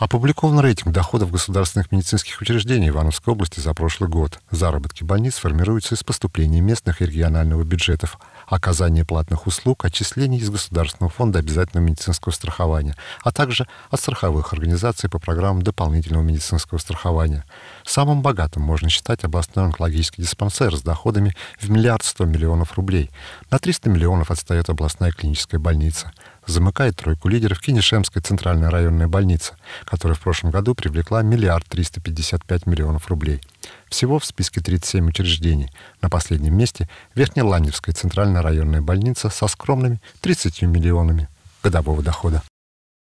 Опубликован рейтинг доходов государственных медицинских учреждений Ивановской области за прошлый год. Заработки больниц формируются из поступлений местных и регионального бюджетов, оказания платных услуг, отчислений из Государственного фонда обязательного медицинского страхования, а также от страховых организаций по программам дополнительного медицинского страхования. Самым богатым можно считать областной онкологический диспансер с доходами в миллиард сто миллионов рублей. На 300 миллионов отстает областная клиническая больница замыкает тройку лидеров Кинешемской центральная районная больница, которая в прошлом году привлекла миллиард 355 миллионов рублей. Всего в списке 37 учреждений. На последнем месте Верхнеланевская центральная районная больница со скромными 30 миллионами годового дохода.